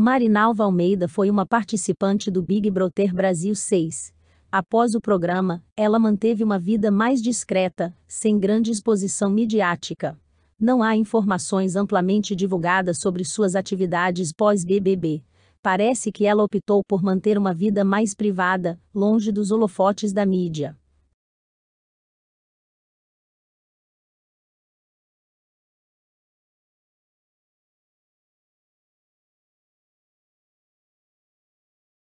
Marinalva Almeida foi uma participante do Big Brother Brasil 6. Após o programa, ela manteve uma vida mais discreta, sem grande exposição midiática. Não há informações amplamente divulgadas sobre suas atividades pós-BBB. Parece que ela optou por manter uma vida mais privada, longe dos holofotes da mídia.